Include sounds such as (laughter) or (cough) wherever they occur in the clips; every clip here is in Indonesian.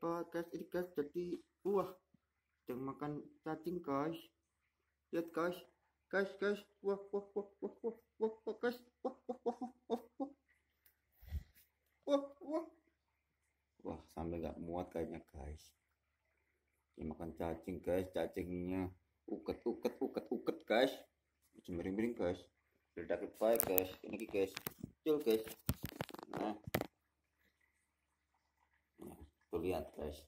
podcast ini guys jadi wah yang makan cacing guys lihat guys guys guys wah wah wah wah wah wah wah guys wah wah wah wah wah wah wah wah sampai nggak muat kayaknya guys Yang makan cacing guys cacingnya uket uket uket uket guys cemering-bering guys ledak baik guys ini guys Cil, guys lihat guys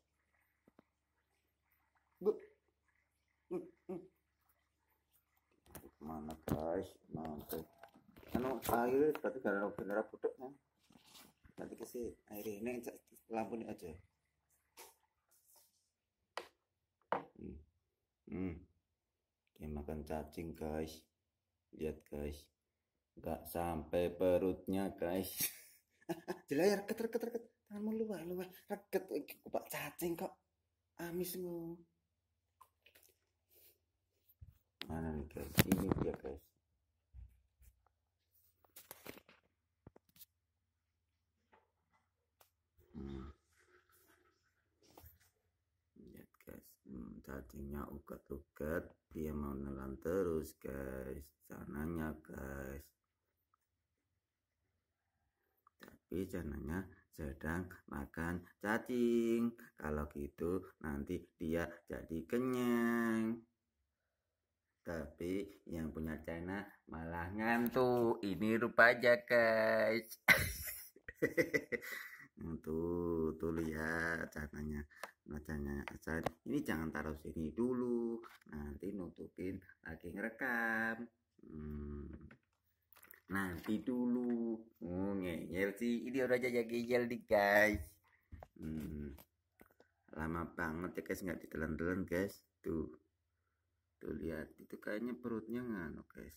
hmm, hmm. mana guys mana, anu air tapi karena udah bendera putih kan, nanti kasih air ini lampu ini aja hmm. hmm. dia makan cacing guys lihat guys nggak sampai perutnya guys di layar (laughs) keter keter keter tanganmu luweh luweh reget iki kupak cacing kok amis ngono mana nih guys ini dia guys hmm. lihat guys hmm, cacingnya uket-uket dia mau nelan terus guys cananya guys tapi cananya sedang makan cacing. Kalau gitu nanti dia jadi kenyang. Tapi yang punya China malah ngantuk. Ini rupa aja guys. (laughs) tuh tuh lihat caranya macamnya nah, acan ini jangan taruh sini dulu nanti nutupin lagi ngerekam hmm nanti dulu oh, ngeyel sih ini orang aja ngeyel nih guys hmm. lama banget ya guys nggak ditelan-telan guys tuh tuh lihat itu kayaknya perutnya ngano guys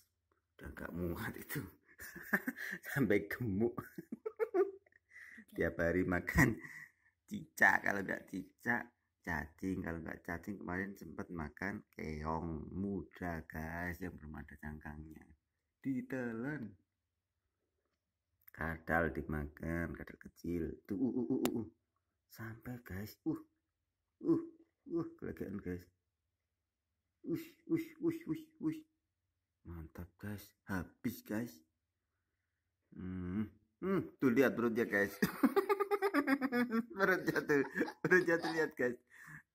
udah nggak muat itu (laughs) sampai gemuk (laughs) tiap hari makan cicak kalau nggak cicak cacing kalau nggak cacing kemarin sempat makan keong muda guys yang belum ada cangkangnya ditelan kadal dimakan kadal kecil tuh uh, uh, uh, uh, uh. sampai guys uh uh uh kelegaan guys ush ush ush ush ush mantap guys habis guys hmm, hmm tuh lihat perutnya guys (laughs) Perut jatuh, perut jatuh lihat guys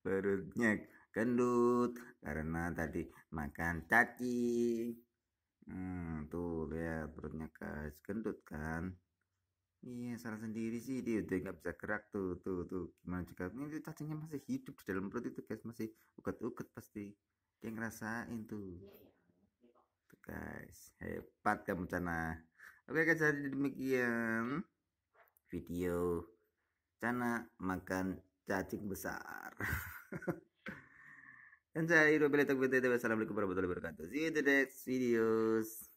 perutnya gendut karena tadi makan cacing Hmm, tuh lihat perutnya guys, gendut kan? Iya, salah sendiri sih dia udah nggak bisa gerak tuh, tuh, tuh. Gimana juga? Ini cacingnya masih hidup di dalam perut itu guys, masih uget-uget pasti. Dia ngerasain tuh. Tuh guys, hebat kamu Cana. Oke guys, jadi demikian video Cana makan cacing besar. (laughs) Dan saya Iru Bila Assalamualaikum warahmatullahi wabarakatuh. See you in the next videos.